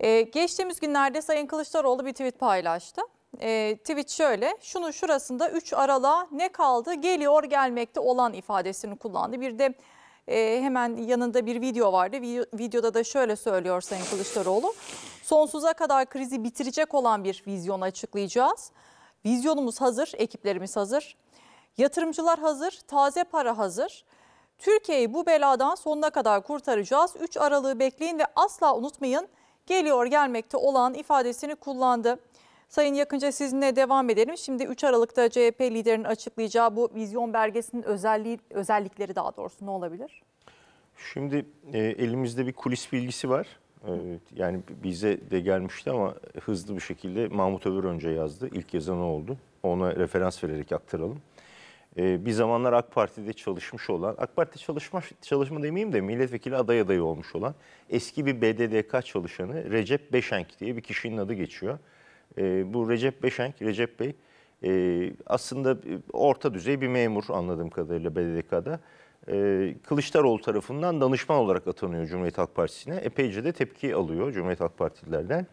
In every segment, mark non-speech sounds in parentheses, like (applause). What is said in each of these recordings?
Ee, geçtiğimiz günlerde Sayın Kılıçdaroğlu bir tweet paylaştı. Ee, tweet şöyle, şunun şurasında 3 aralığa ne kaldı geliyor gelmekte olan ifadesini kullandı. Bir de e, hemen yanında bir video vardı. Videoda da şöyle söylüyor Sayın Kılıçdaroğlu. Sonsuza kadar krizi bitirecek olan bir vizyon açıklayacağız. Vizyonumuz hazır, ekiplerimiz hazır. Yatırımcılar hazır, taze para hazır. Türkiye'yi bu beladan sonuna kadar kurtaracağız. 3 aralığı bekleyin ve asla unutmayın geliyor gelmekte olan ifadesini kullandı. Sayın Yakınca sizinle devam edelim. Şimdi 3 Aralık'ta CHP liderinin açıklayacağı bu vizyon belgesinin özelliği, özellikleri daha doğrusu ne olabilir? Şimdi e, elimizde bir kulis bilgisi var. E, yani bize de gelmişti ama hızlı bir şekilde Mahmut Öbür önce yazdı. İlk yazan oldu. Ona referans vererek aktaralım. Ee, bir zamanlar AK Parti'de çalışmış olan, AK Parti çalışma, çalışma demeyeyim de milletvekili aday adayı olmuş olan eski bir BDDK çalışanı Recep Beşenk diye bir kişinin adı geçiyor. Ee, bu Recep Beşenk, Recep Bey e, aslında orta düzey bir memur anladığım kadarıyla BDDK'da. Ee, Kılıçdaroğlu tarafından danışman olarak atanıyor Cumhuriyet Halk Partisi'ne. Epeyce de tepki alıyor Cumhuriyet Halk Partililerden.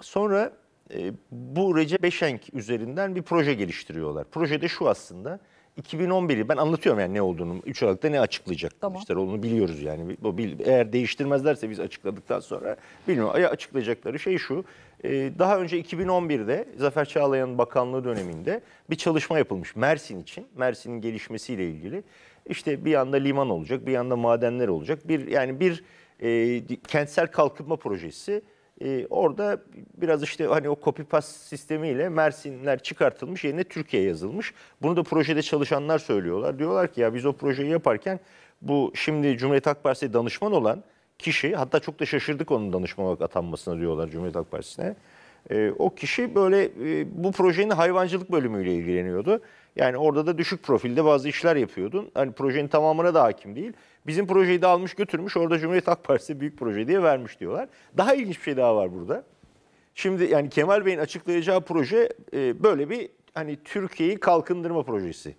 sonra e, bu Recep Beşenk üzerinden bir proje geliştiriyorlar. Proje de şu aslında 2011'i ben anlatıyorum yani ne olduğunu. 3 Aralık'ta ne açıklayacak tamam. onu biliyoruz yani. Bu eğer değiştirmezlerse biz açıkladıktan sonra bilmiyorum. Ya açıklayacakları şey şu. E, daha önce 2011'de Zafer Çağlayan'ın bakanlığı döneminde bir çalışma yapılmış Mersin için. Mersin'in gelişmesiyle ilgili. İşte bir yanda liman olacak, bir yanda madenler olacak. Bir yani bir e, kentsel kalkınma projesi e, orada biraz işte hani o copy pas sistemiyle Mersinler çıkartılmış yerine Türkiye yazılmış. Bunu da projede çalışanlar söylüyorlar. Diyorlar ki ya biz o projeyi yaparken bu şimdi Cumhuriyet Halk Partisi danışman olan kişi hatta çok da şaşırdık onun danışman olarak atanmasına diyorlar Cumhuriyet Halk Partisi'ne. E, o kişi böyle e, bu projenin hayvancılık bölümüyle ilgileniyordu. Yani orada da düşük profilde bazı işler yapıyordun. Hani projenin tamamına da hakim değil. Bizim projeyi de almış götürmüş. Orada Cumhuriyet Halk Partisi büyük proje diye vermiş diyorlar. Daha ilginç bir şey daha var burada. Şimdi yani Kemal Bey'in açıklayacağı proje e, böyle bir hani Türkiye'yi kalkındırma projesi.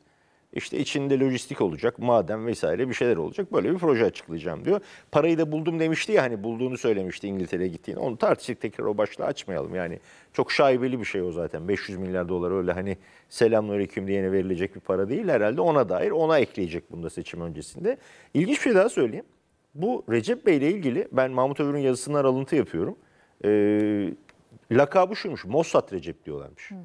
İşte içinde lojistik olacak, maden vesaire bir şeyler olacak. Böyle bir proje açıklayacağım diyor. Parayı da buldum demişti ya hani bulduğunu söylemişti İngiltere'ye gittiğini. Onu tartıştık tekrar o başlığı açmayalım. Yani çok şaibeli bir şey o zaten. 500 milyar dolar öyle hani selamünaleyküm diyene verilecek bir para değil herhalde. Ona dair ona ekleyecek bunda seçim öncesinde. İlginç bir şey daha söyleyeyim. Bu Recep Bey ile ilgili ben Mahmut Övür'ün yazısından alıntı yapıyorum. Ee, lakabı şuymuş. Mossad Recep diyorlarmış. Hı.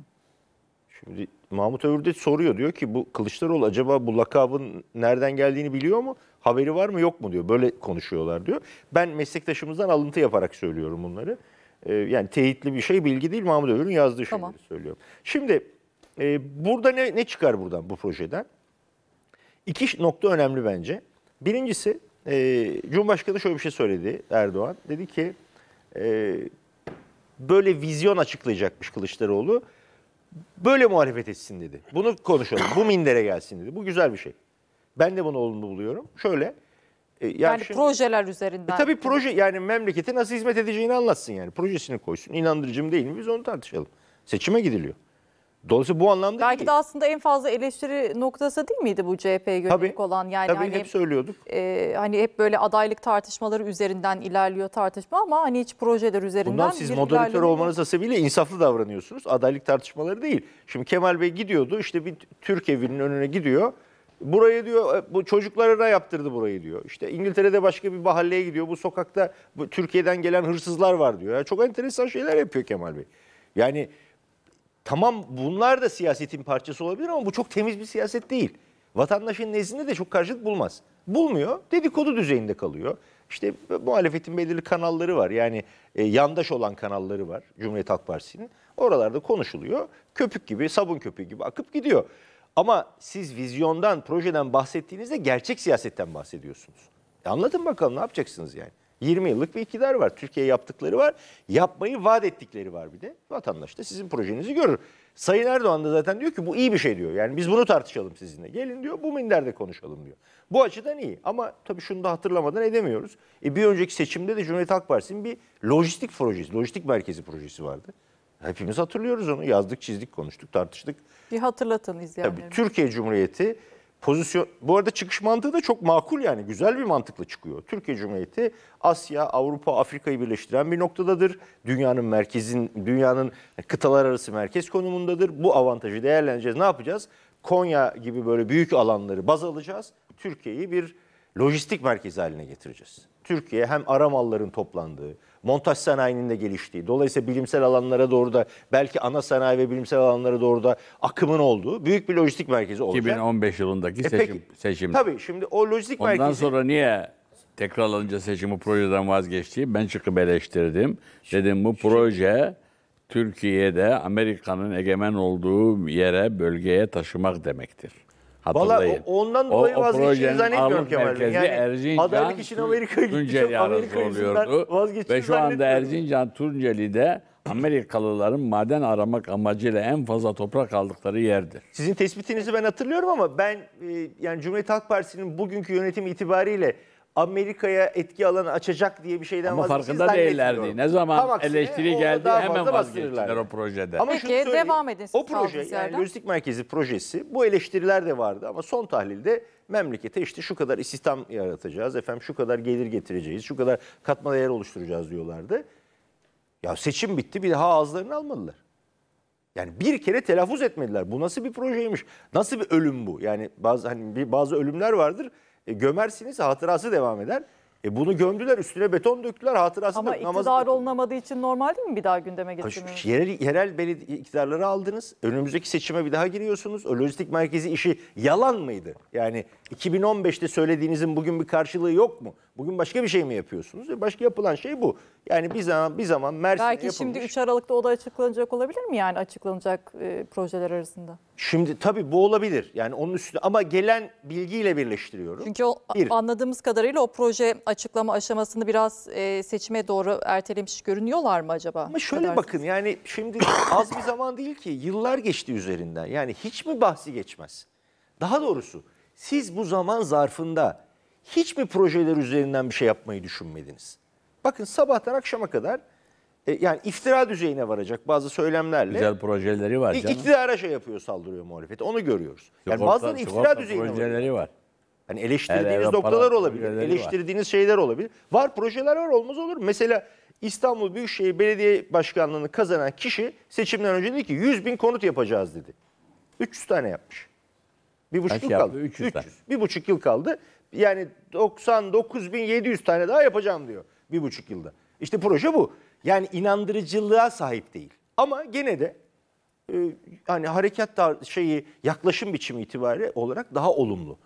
Şimdi Mahmut Övürde soruyor diyor ki bu Kılıçdaroğlu acaba bu lakabın nereden geldiğini biliyor mu? Haberi var mı yok mu diyor. Böyle konuşuyorlar diyor. Ben meslektaşımızdan alıntı yaparak söylüyorum bunları. Ee, yani teyitli bir şey bilgi değil Mahmut Övür'ün yazdığı şeyleri söylüyorum. Şimdi e, burada ne, ne çıkar buradan bu projeden? İki nokta önemli bence. Birincisi e, Cumhurbaşkanı şöyle bir şey söyledi Erdoğan. Dedi ki e, böyle vizyon açıklayacakmış Kılıçdaroğlu böyle muhalefet etsin dedi. Bunu konuşalım. Bu mindere gelsin dedi. Bu güzel bir şey. Ben de bunu olumlu buluyorum. Şöyle e, yani, yani şimdi, projeler üzerinden. E, tabii proje yani memleketi nasıl hizmet edeceğini anlatsın yani. Projesini koysun. İnandırıcı mı değil mi biz onu tartışalım. Seçime gidiliyor. Dolayısıyla bu anlamda Belki iyi. de aslında en fazla eleştiri noktası değil miydi bu CHP'ye yönelik tabii, olan? Yani tabii hani, hep söylüyorduk. E, hani hep böyle adaylık tartışmaları üzerinden ilerliyor tartışma ama hani hiç projeler üzerinden. Bundan siz moderatör olmanız hasebiyle insaflı davranıyorsunuz. Adaylık tartışmaları değil. Şimdi Kemal Bey gidiyordu işte bir Türk evinin önüne gidiyor. Burayı diyor e, bu çocuklara yaptırdı burayı diyor. İşte İngiltere'de başka bir mahalleye gidiyor. Bu sokakta bu, Türkiye'den gelen hırsızlar var diyor. Yani çok enteresan şeyler yapıyor Kemal Bey. Yani tamam bunlar da siyasetin parçası olabilir ama bu çok temiz bir siyaset değil. Vatandaşın nezdinde de çok karşılık bulmaz. Bulmuyor, dedikodu düzeyinde kalıyor. İşte muhalefetin belirli kanalları var. Yani e, yandaş olan kanalları var Cumhuriyet Halk Partisi'nin. Oralarda konuşuluyor. Köpük gibi, sabun köpüğü gibi akıp gidiyor. Ama siz vizyondan, projeden bahsettiğinizde gerçek siyasetten bahsediyorsunuz. E anlatın bakalım ne yapacaksınız yani? 20 yıllık bir iktidar var. Türkiye yaptıkları var. Yapmayı vaat ettikleri var bir de. Vatandaş da sizin projenizi görür. Sayın Erdoğan da zaten diyor ki bu iyi bir şey diyor. Yani biz bunu tartışalım sizinle. Gelin diyor bu minderde konuşalım diyor. Bu açıdan iyi ama tabii şunu da hatırlamadan edemiyoruz. E bir önceki seçimde de Cumhuriyet Halk Partisi'nin bir lojistik projesi, lojistik merkezi projesi vardı. Hepimiz hatırlıyoruz onu. Yazdık, çizdik, konuştuk, tartıştık. Bir hatırlatın izleyenlerimiz. Tabii Türkiye Cumhuriyeti pozisyon bu arada çıkış mantığı da çok makul yani güzel bir mantıkla çıkıyor. Türkiye Cumhuriyeti Asya, Avrupa, Afrika'yı birleştiren bir noktadadır. Dünyanın merkezin dünyanın kıtalar arası merkez konumundadır. Bu avantajı değerleneceğiz. Ne yapacağız? Konya gibi böyle büyük alanları baz alacağız. Türkiye'yi bir lojistik merkezi haline getireceğiz. Türkiye hem ara malların toplandığı, montaj sanayinin de geliştiği, dolayısıyla bilimsel alanlara doğru da belki ana sanayi ve bilimsel alanlara doğru da akımın olduğu büyük bir lojistik merkezi olacak. 2015 yılındaki e seçim. Peki, seçim. Tabii şimdi o lojistik Ondan merkezi... Ondan sonra niye tekrarlanınca seçimi projeden vazgeçti? Ben çıkıp eleştirdim. Şimdi, Dedim bu proje... Türkiye'de Amerika'nın egemen olduğu yere, bölgeye taşımak demektir. Valla ondan dolayı vazgeçtiğini zannetmiyorum Kemal Bey. merkezi Yani Erzincan, adaylık için Amerika'ya gitti. Tunceli Çok arası Amerika oluyordu. Ve şu anda Erzincan Tunceli'de Amerikalıların maden aramak amacıyla en fazla toprak aldıkları yerdir. Sizin tespitinizi ben hatırlıyorum ama ben e, yani Cumhuriyet Halk Partisi'nin bugünkü yönetim itibariyle Amerika'ya etki alanı açacak diye bir şeyden Ama farkında değillerdi. Ne zaman Tam eleştiri o geldi hemen vazgeçtiler o projede. Ama Peki, devam edin O proje yani lojistik merkezi projesi bu eleştiriler de vardı ama son tahlilde memlekete işte şu kadar istihdam yaratacağız efendim şu kadar gelir getireceğiz şu kadar katma değer oluşturacağız diyorlardı. Ya seçim bitti bir daha ağızlarını almadılar. Yani bir kere telaffuz etmediler. Bu nasıl bir projeymiş? Nasıl bir ölüm bu? Yani bazı hani bir bazı ölümler vardır. E, gömersiniz hatırası devam eder. E bunu gömdüler üstüne beton döktüler hatırası Ama da, iktidar olunamadığı için normal değil mi bir daha gündeme getirmeniz? Yerel, yerel belediye iktidarları aldınız. Önümüzdeki seçime bir daha giriyorsunuz. O lojistik merkezi işi yalan mıydı? Yani 2015'te söylediğinizin bugün bir karşılığı yok mu? Bugün başka bir şey mi yapıyorsunuz? E, başka yapılan şey bu. Yani bir zaman bir zaman Mersin'e Belki yapılmış. şimdi 3 Aralık'ta o da açıklanacak olabilir mi yani açıklanacak e, projeler arasında? Şimdi tabii bu olabilir. Yani onun üstüne ama gelen bilgiyle birleştiriyorum. Çünkü o, bir. anladığımız kadarıyla o proje açıklama aşamasını biraz e, seçime doğru ertelemiş görünüyorlar mı acaba? Ama şöyle bakın yani şimdi (coughs) az bir zaman değil ki yıllar geçti üzerinden. Yani hiç mi bahsi geçmez? Daha doğrusu siz bu zaman zarfında hiçbir projeler üzerinden bir şey yapmayı düşünmediniz? Bakın sabahtan akşama kadar e, yani iftira düzeyine varacak bazı söylemlerle güzel projeleri var canım. İktidara şey yapıyor saldırıyor muhalefet. Onu görüyoruz. Yani Sigorta- bazıları iftira sigorta düzeyine projeleri var. Hani eleştirdiğiniz noktalar olabilir, projeleri var. eleştirdiğiniz şeyler olabilir. Var projeler var, olmaz olur. Mesela İstanbul Büyükşehir Belediye Başkanlığı'nı kazanan kişi seçimden önce dedi ki 100 bin konut yapacağız dedi. 300 tane yapmış. Bir buçuk Kaç yıl yaptı? kaldı. 300 300. Bir buçuk yıl kaldı. Yani 99.700 tane daha yapacağım diyor bir buçuk yılda. İşte proje bu. Yani inandırıcılığa sahip değil. Ama gene de e, hani harekat şeyi yaklaşım biçimi itibariyle olarak daha olumlu.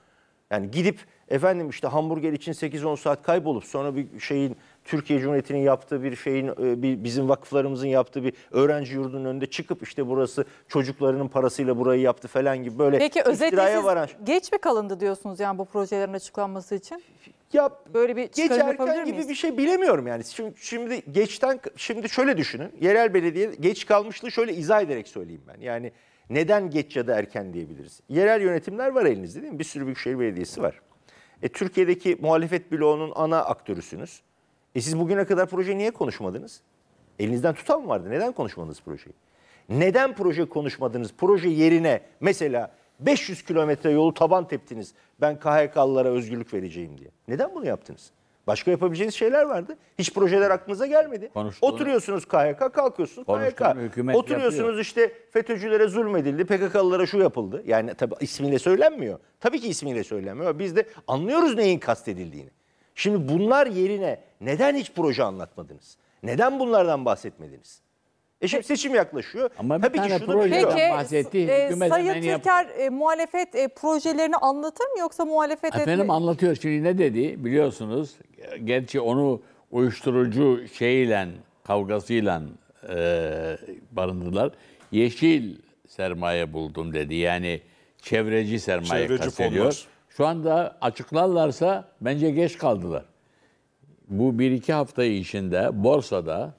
Yani gidip efendim işte hamburger için 8-10 saat kaybolup sonra bir şeyin Türkiye Cumhuriyeti'nin yaptığı bir şeyin e, bizim vakıflarımızın yaptığı bir öğrenci yurdunun önünde çıkıp işte burası çocuklarının parasıyla burayı yaptı falan gibi böyle Peki özetle siz varan... geç mi kalındı diyorsunuz yani bu projelerin açıklanması için? Ya böyle bir geç erken gibi miyiz? bir şey bilemiyorum yani. Şimdi, şimdi geçten şimdi şöyle düşünün. Yerel belediye geç kalmışlığı şöyle izah ederek söyleyeyim ben. Yani neden geç ya da erken diyebiliriz? Yerel yönetimler var elinizde değil mi? Bir sürü büyükşehir belediyesi var. E, Türkiye'deki muhalefet bloğunun ana aktörüsünüz. E siz bugüne kadar proje niye konuşmadınız? Elinizden tutan mı vardı. Neden konuşmadınız projeyi? Neden proje konuşmadınız? Proje yerine mesela 500 kilometre yolu taban teptiniz. Ben KHK'lılara özgürlük vereceğim diye. Neden bunu yaptınız? Başka yapabileceğiniz şeyler vardı. Hiç projeler aklınıza gelmedi. Konuştuğunu, Oturuyorsunuz KHK, kalkıyorsunuz KHK. Oturuyorsunuz yapıyor. işte FETÖ'cülere zulmedildi, PKK'lılara şu yapıldı. Yani tabi ismiyle söylenmiyor. Tabii ki ismiyle söylenmiyor. Biz de anlıyoruz neyin kastedildiğini. Şimdi bunlar yerine neden hiç proje anlatmadınız? Neden bunlardan bahsetmediniz? E şimdi seçim yaklaşıyor. Ama bir Tabii tane ki şunu proje Peki bahsetti, e, hükümet Sayın hemen Türker e, muhalefet e, projelerini anlatır mı yoksa muhalefet Efendim etme- anlatıyor şimdi ne dedi biliyorsunuz. Gerçi onu uyuşturucu şeyle kavgasıyla e, barındırdılar. Yeşil sermaye buldum dedi. Yani çevreci sermaye Çevreci kastediyor. fonlar. Şu anda açıklarlarsa bence geç kaldılar bu bir iki hafta içinde borsada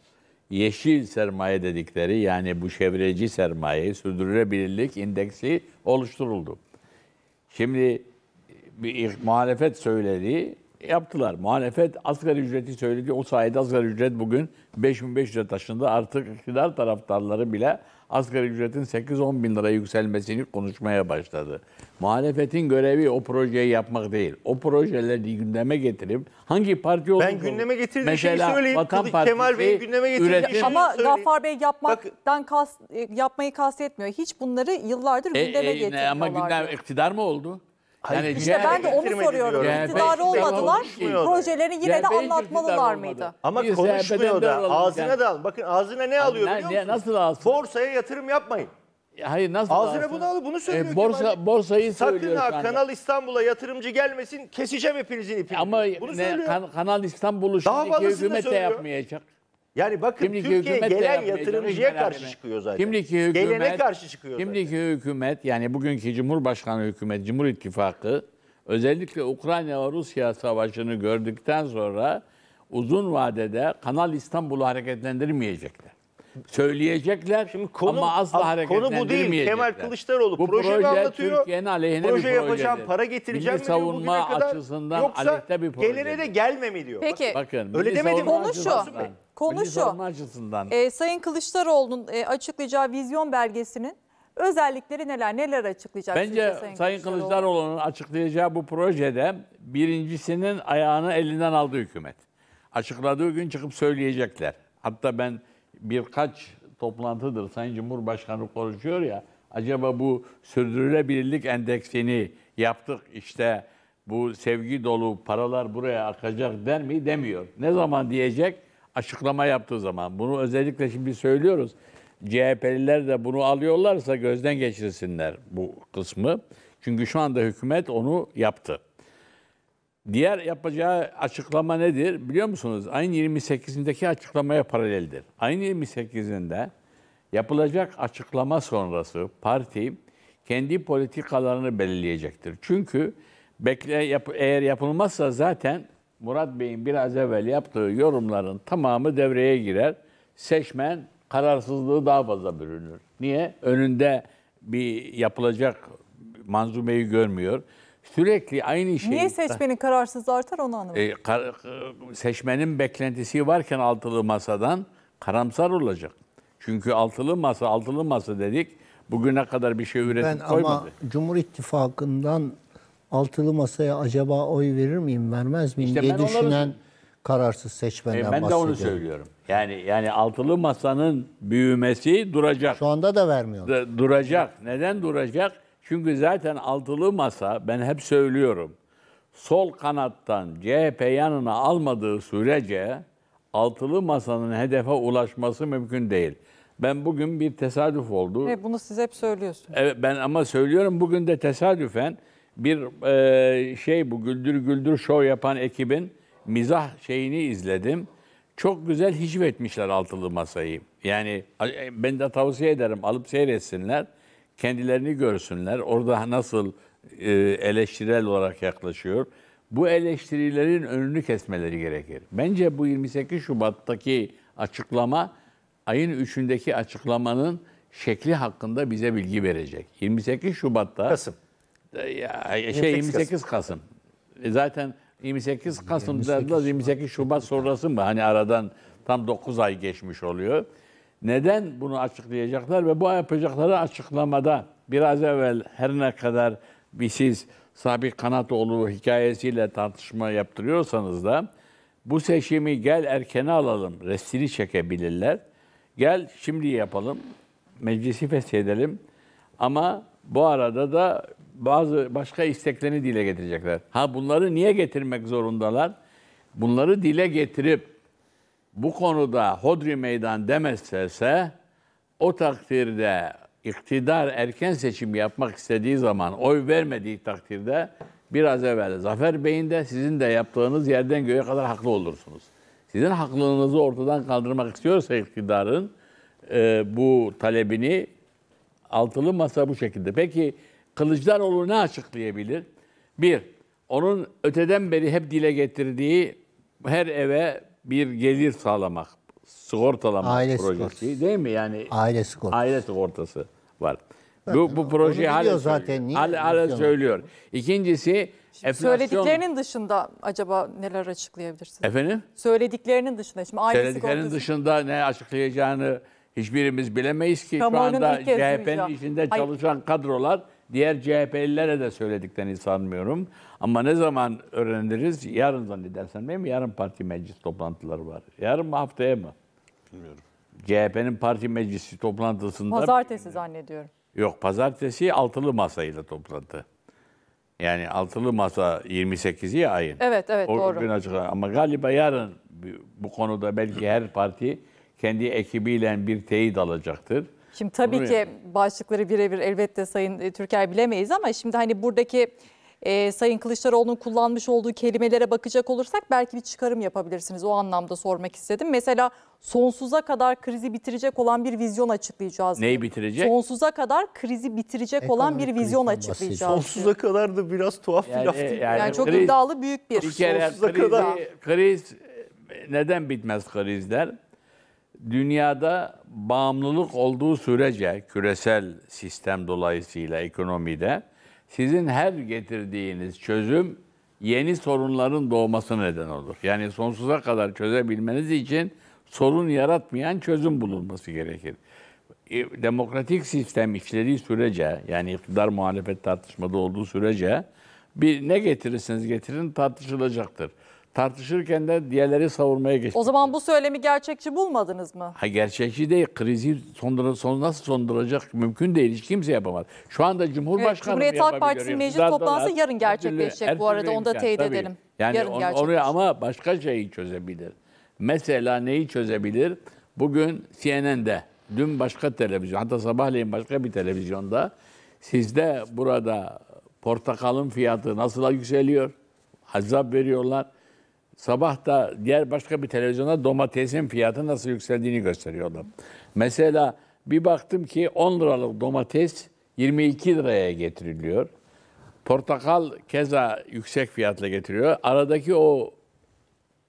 yeşil sermaye dedikleri yani bu çevreci sermaye, sürdürülebilirlik indeksi oluşturuldu. Şimdi bir muhalefet söyledi, yaptılar. Muhalefet asgari ücreti söyledi. O sayede asgari ücret bugün 5500'e taşındı. Artık iktidar taraftarları bile asgari ücretin 8-10 bin lira yükselmesini konuşmaya başladı. Muhalefetin görevi o projeyi yapmak değil. O projeleri gündeme getirip hangi parti olduğunu, Ben gündeme getirdiğim mesela, şeyi söyleyeyim. Vatan Partisi Kemal Bey gündeme getirdiğim Ama söyleyeyim. Gaffar Bey yapmaktan Bak, kas, yapmayı kastetmiyor. Hiç bunları yıllardır e, gündeme e, e, getiriyorlar. Ama gündem iktidar mı oldu? Hayır, yani işte ben de onu soruyorum. Diyorum. İktidar olmadılar. Projelerini yine de anlatmalılar mıydı? Ama Biz e, konuşmuyor da. Ağzına yani. da Bakın ağzına ne alıyor biliyor musunuz? Nasıl alsın? Forsaya yatırım yapmayın. E, hayır nasıl? Ağzına bunu al bunu e, söylüyor. E, borsa, Kemal. borsayı Sakın söylüyor. Sakın ha Kanal İstanbul'a yatırımcı gelmesin keseceğim hepinizin ipini. Ama bunu ne, Kan, Kanal İstanbul'u şimdi hükümet de yapmayacak. Yani bakın Şimdiki Türkiye'ye gelen yatırımcıya karşı çıkıyor zaten. Şimdiki hükümet, Gelene karşı çıkıyor zaten. Şimdiki hükümet yani bugünkü Cumhurbaşkanı hükümet, Cumhur İttifakı özellikle Ukrayna ve Rusya savaşını gördükten sonra uzun vadede Kanal İstanbul'u hareketlendirmeyecekler söyleyecekler Şimdi konu, ama asla hareketlendirmeyecekler. Konu bu değil. Kemal Kılıçdaroğlu bu projeyi proje anlatıyor. Türkiye'nin aleyhine proje bir yapacağım, para getireceğim diyor? savunma kadar, açısından yoksa bir proje. gelene de gelmemi diyor. Peki. Bakın, Öyle demedim. Konu şu. Konu şu. E, Sayın Kılıçdaroğlu'nun e, açıklayacağı vizyon belgesinin özellikleri neler? Neler açıklayacak? Bence Sayın, Sayın Kılıçdaroğlu'nun açıklayacağı bu projede birincisinin ayağını elinden aldı hükümet. Açıkladığı gün çıkıp söyleyecekler. Hatta ben birkaç toplantıdır Sayın Cumhurbaşkanı konuşuyor ya acaba bu sürdürülebilirlik endeksini yaptık işte bu sevgi dolu paralar buraya akacak der mi demiyor. Ne zaman diyecek? Açıklama yaptığı zaman. Bunu özellikle şimdi söylüyoruz. CHP'liler de bunu alıyorlarsa gözden geçirsinler bu kısmı. Çünkü şu anda hükümet onu yaptı. Diğer yapacağı açıklama nedir biliyor musunuz? Ayın 28'indeki açıklamaya paraleldir. Ayın 28'inde yapılacak açıklama sonrası parti kendi politikalarını belirleyecektir. Çünkü bekle yap, eğer yapılmazsa zaten Murat Bey'in biraz evvel yaptığı yorumların tamamı devreye girer. Seçmen kararsızlığı daha fazla bürünür. Niye? Önünde bir yapılacak manzumeyi görmüyor. Sürekli aynı şey. Niye seçmenin kararsız artar onu anlamadım. E, seçmenin beklentisi varken altılı masadan karamsar olacak. Çünkü altılı masa, altılı masa dedik. Bugüne kadar bir şey üretip ben koymadı. Ama Cumhur İttifakı'ndan altılı masaya acaba oy verir miyim, vermez miyim işte diye düşünen onları... kararsız seçmenden e, ben bahsediyorum. Ben de onu söylüyorum. Yani yani altılı masanın büyümesi duracak. Şu anda da vermiyor. Duracak. Neden duracak? Çünkü zaten altılı masa ben hep söylüyorum. Sol kanattan CHP yanına almadığı sürece altılı masanın hedefe ulaşması mümkün değil. Ben bugün bir tesadüf oldu. Evet, bunu siz hep söylüyorsunuz. Evet, ben ama söylüyorum bugün de tesadüfen bir e, şey bu Güldür Güldür Show yapan ekibin mizah şeyini izledim. Çok güzel hicvetmişler altılı masayı. Yani e, ben de tavsiye ederim alıp seyretsinler kendilerini görsünler. Orada nasıl e, eleştirel olarak yaklaşıyor. Bu eleştirilerin önünü kesmeleri gerekir. Bence bu 28 Şubat'taki açıklama ayın 3'ündeki açıklamanın şekli hakkında bize bilgi verecek. 28 Şubat'ta Kasım. E, ya, şey 28, Kasım. Kasım. E zaten 28 Kasım'da 28, 28 Şubat sonrası mı? Hani aradan tam 9 ay geçmiş oluyor neden bunu açıklayacaklar ve bu yapacakları açıklamada biraz evvel her ne kadar bir siz Sabih Kanatoğlu hikayesiyle tartışma yaptırıyorsanız da bu seçimi gel erkene alalım, restini çekebilirler. Gel şimdi yapalım, meclisi feshedelim ama bu arada da bazı başka isteklerini dile getirecekler. Ha bunları niye getirmek zorundalar? Bunları dile getirip bu konuda hodri meydan demezse o takdirde iktidar erken seçim yapmak istediği zaman oy vermediği takdirde biraz evvel Zafer Bey'in de sizin de yaptığınız yerden göğe kadar haklı olursunuz. Sizin haklılığınızı ortadan kaldırmak istiyorsa iktidarın e, bu talebini altılı masa bu şekilde. Peki Kılıçdaroğlu ne açıklayabilir? Bir, onun öteden beri hep dile getirdiği her eve bir gelir sağlamak, sigortalama aile projesi sigortası. değil mi? Yani aile sigortası. Aile sigortası var. bu bu proje hala zaten hala, hala söylüyor. İkincisi şimdi enflasyon... Söylediklerinin dışında acaba neler açıklayabilirsiniz? Efendim? Söylediklerinin dışında şimdi aile Söylediklerinin sigortası... dışında ne açıklayacağını hiçbirimiz bilemeyiz ki Kamuoyunun şu anda CHP'nin içinde çalışan Hayır. kadrolar Diğer CHP'lilere de söylediklerini sanmıyorum. Ama ne zaman öğreniriz? Yarın zannedersem değil mi? Yarın parti meclis toplantıları var. Yarın mı haftaya mı? Bilmiyorum. CHP'nin parti meclisi toplantısında... Pazartesi zannediyorum. Yok pazartesi altılı masayla toplantı. Yani altılı masa 28'i ya ayın. Evet evet o, doğru. Gün açık Ama galiba yarın bu konuda belki her parti kendi ekibiyle bir teyit alacaktır. Şimdi tabii Olur ki yani. başlıkları birebir elbette Sayın e, Türker bilemeyiz ama şimdi hani buradaki e, Sayın Kılıçdaroğlu'nun kullanmış olduğu kelimelere bakacak olursak belki bir çıkarım yapabilirsiniz. O anlamda sormak istedim. Mesela sonsuza kadar krizi bitirecek olan bir vizyon açıklayacağız. Neyi bitirecek? Sonsuza kadar krizi bitirecek Ekonomik olan bir vizyon açıklayacağız. Sonsuza kadar da biraz tuhaf yani, bir laf değil. Yani, yani çok kriz, iddialı büyük bir. Bir kere sonsuza krizi, kadar. kriz neden bitmez krizler? dünyada bağımlılık olduğu sürece küresel sistem dolayısıyla ekonomide sizin her getirdiğiniz çözüm yeni sorunların doğması neden olur. Yani sonsuza kadar çözebilmeniz için sorun yaratmayan çözüm bulunması gerekir. E, demokratik sistem işlediği sürece yani iktidar muhalefet tartışmada olduğu sürece bir ne getirirseniz getirin tartışılacaktır tartışırken de diğerleri savurmaya geçti. O zaman bu söylemi gerçekçi bulmadınız mı? Ha gerçekçi değil. Krizi sondura, son, nasıl sonduracak mümkün değil. Hiç kimse yapamaz. Şu anda Cumhurbaşkanı evet, Cumhuriyet Halk Partisi meclis toplantısı yarın gerçekleşecek bu arada. Onu da teyit tabii. edelim. Yani yarın on, onu ama başka şeyi çözebilir. Mesela neyi çözebilir? Bugün CNN'de, dün başka televizyon, hatta sabahleyin başka bir televizyonda sizde burada portakalın fiyatı nasıl yükseliyor? Hazap veriyorlar Sabah da diğer başka bir televizyonda domatesin fiyatı nasıl yükseldiğini gösteriyorlar. Mesela bir baktım ki 10 liralık domates 22 liraya getiriliyor. Portakal keza yüksek fiyatla getiriyor. Aradaki o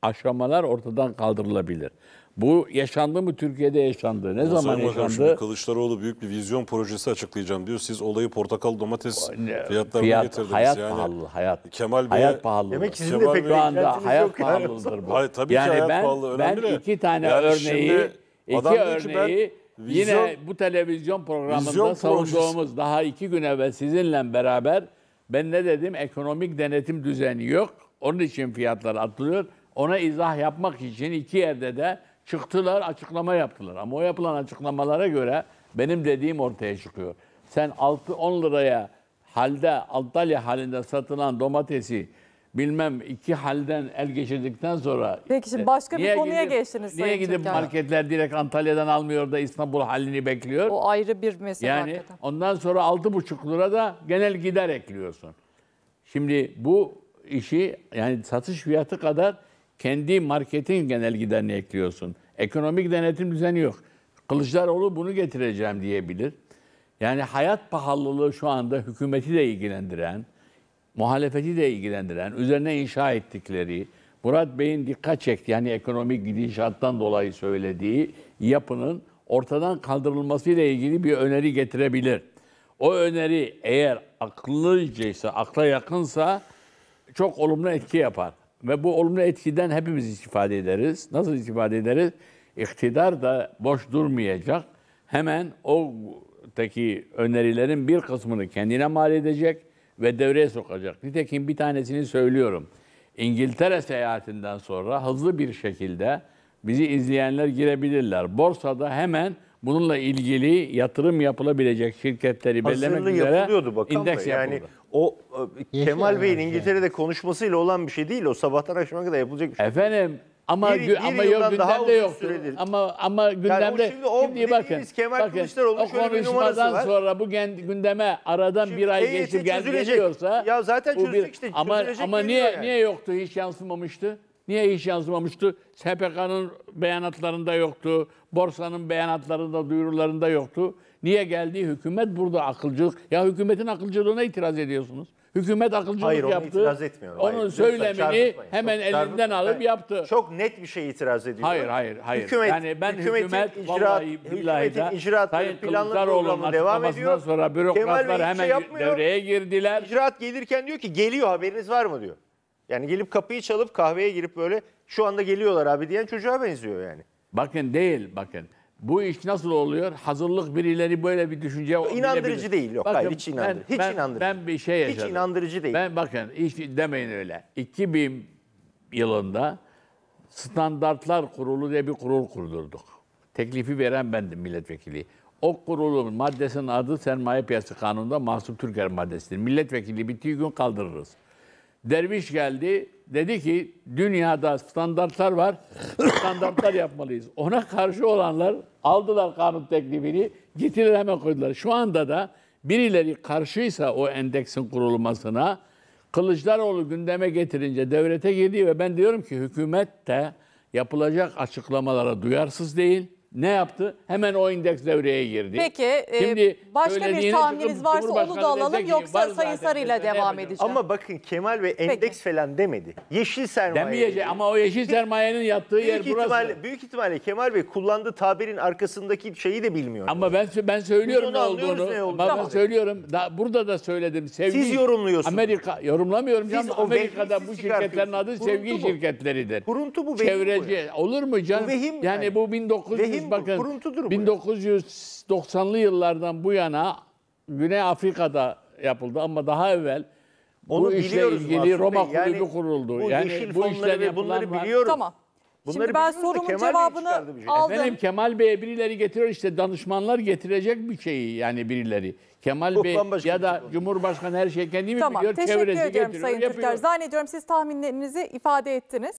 aşamalar ortadan kaldırılabilir. Bu yaşandı mı Türkiye'de yaşandı? Ne Nasıl zaman yaşandı? Şimdi Kılıçdaroğlu büyük bir vizyon projesi açıklayacağım diyor. Siz olayı portakal domates fiyatlarına Fiyat, getirdiniz. Hayat yani. pahalı. Hayat, Kemal Bey, hayat pahalı. Demek sizin Kemal de pek Bey, anda hayat pahalıdır bu. Hayır, tabii yani ki hayat ben, pahalı. Önemli ben de. iki tane yani örneği, iki örneği vizyon, yine bu televizyon programında vizyon savunduğumuz daha iki gün evvel sizinle beraber ben ne dedim? Ekonomik denetim düzeni yok. Onun için fiyatlar atılıyor. Ona izah yapmak için iki yerde de Çıktılar açıklama yaptılar. Ama o yapılan açıklamalara göre benim dediğim ortaya çıkıyor. Sen 6 10 liraya halde Antalya halinde satılan domatesi bilmem iki halden el geçirdikten sonra Peki şimdi e, başka bir konuya gidip, geçtiniz Sayın Niye gidip Türkan? marketler direkt Antalya'dan almıyor da İstanbul halini bekliyor? O ayrı bir mesele yani hakikaten. ondan sonra 6,5 lira da genel gider ekliyorsun. Şimdi bu işi yani satış fiyatı kadar kendi marketin genel giderini ekliyorsun. Ekonomik denetim düzeni yok. Kılıçdaroğlu bunu getireceğim diyebilir. Yani hayat pahalılığı şu anda hükümeti de ilgilendiren, muhalefeti de ilgilendiren, üzerine inşa ettikleri, Murat Bey'in dikkat çekti yani ekonomik gidişattan dolayı söylediği yapının ortadan kaldırılmasıyla ilgili bir öneri getirebilir. O öneri eğer akıllıca ise, akla yakınsa çok olumlu etki yapar. Ve bu olumlu etkiden hepimiz istifade ederiz. Nasıl istifade ederiz? İktidar da boş durmayacak. Hemen o teki önerilerin bir kısmını kendine mal edecek ve devreye sokacak. Nitekim bir tanesini söylüyorum. İngiltere seyahatinden sonra hızlı bir şekilde bizi izleyenler girebilirler. Borsada hemen Bununla ilgili yatırım yapılabilecek şirketleri belirlemek üzere yapılıyordu bakan indeks Bey. Yani o e, Kemal Yeşil İngiltere'de yani. İngiltere'de konuşmasıyla olan bir şey değil. O sabahtan akşama kadar yapılacak bir şey. Efendim ama Bir- bir ama yok yıldan daha uzun yoktu. süredir. Ama ama gündemde şimdi o dediğimiz Kemal Kılıçdaroğlu o şöyle bir numarası var. sonra bu gündeme aradan Şimdi bir ay geçip gel- Ya zaten bu çözülecek işte, Ama ama niye yani. niye yoktu hiç yansımamıştı? Niye hiç yazmamıştı? SPK'nın beyanatlarında yoktu. Borsanın beyanatlarında, duyurularında yoktu. Niye geldi? Hükümet burada akılcılık. Ya hükümetin akılcılığına itiraz ediyorsunuz. Hükümet akılcılık Hayır, yaptı. Hayır itiraz etmiyorum. Onun hayır, söylemini hemen çok elinden alıp yani, yaptı. Çok net bir şey itiraz ediyorum. Hayır hayır hayır. Hükümet, yani ben hükümetin hükümet icraat, hükümetin icraatları planlı programı devam ediyor. sonra bürokratlar şey hemen şey devreye girdiler. İcraat gelirken diyor ki geliyor haberiniz var mı diyor. Yani gelip kapıyı çalıp kahveye girip böyle şu anda geliyorlar abi diyen çocuğa benziyor yani. Bakın değil bakın. Bu iş nasıl oluyor? Hazırlık birileri böyle bir düşünce... inandırıcı bilebilir. değil yok. Bakın, Hayır hiç inandırıcı. Ben, hiç ben, inandırıcı. Ben bir şey yaşadım. Hiç inandırıcı değil. Ben bakın hiç demeyin öyle. 2000 yılında standartlar kurulu diye bir kurul kurdurduk. Teklifi veren bendim milletvekili. O kurulun maddesinin adı sermaye piyasası kanununda mahsup Türker maddesidir. Milletvekili bittiği gün kaldırırız derviş geldi. Dedi ki dünyada standartlar var. (coughs) Standartlar yapmalıyız. Ona karşı olanlar aldılar kanun teklifini. Gittiler hemen koydular. Şu anda da birileri karşıysa o endeksin kurulmasına Kılıçdaroğlu gündeme getirince devlete girdi ve ben diyorum ki hükümet de yapılacak açıklamalara duyarsız değil ne yaptı? Hemen o indeks devreye girdi. Peki e, Şimdi başka bir tahmininiz varsa onu da alalım yoksa Sayın Sarı ile devam edeceğim. Ama bakın Kemal Bey endeks Peki. falan demedi. Yeşil sermaye. Demeyecek ama o yeşil sermayenin yattığı yer ihtimalle, burası. Büyük ihtimalle Kemal Bey kullandığı tabirin arkasındaki şeyi de bilmiyor. Ama ben ben söylüyorum Biz ne olduğunu. Ne oldu. Ben söylüyorum. Da, burada da söyledim. Sevgi, Siz yorumluyorsunuz. Amerika yorumlamıyorum. Siz canım, Amerika'da bu şirketlerin adı Kuruntu sevgi bu. şirketleridir. Kuruntu bu. Çevreci. Bu. Olur mu canım? Bu vehim yani, yani bu 1900 biz bakın bu 1990'lı yıllardan bu yana Güney Afrika'da yapıldı ama daha evvel Onu bu işle biliyoruz ilgili Mahsun Roma Bey. Yani kuruldu. bu yani bu fonları işler ve yapılan bunları var. biliyoruz. Tamam. Bunları Şimdi ben sorumun Kemal cevabını aldım. Efendim Kemal Bey'e birileri getiriyor işte danışmanlar getirecek bir şeyi yani birileri. Kemal Bey ya da şey Cumhurbaşkanı her şey kendimi Tamam, biliyor? teşekkür ederim Sayın yapıyor. Türker. Zannediyorum siz tahminlerinizi ifade ettiniz.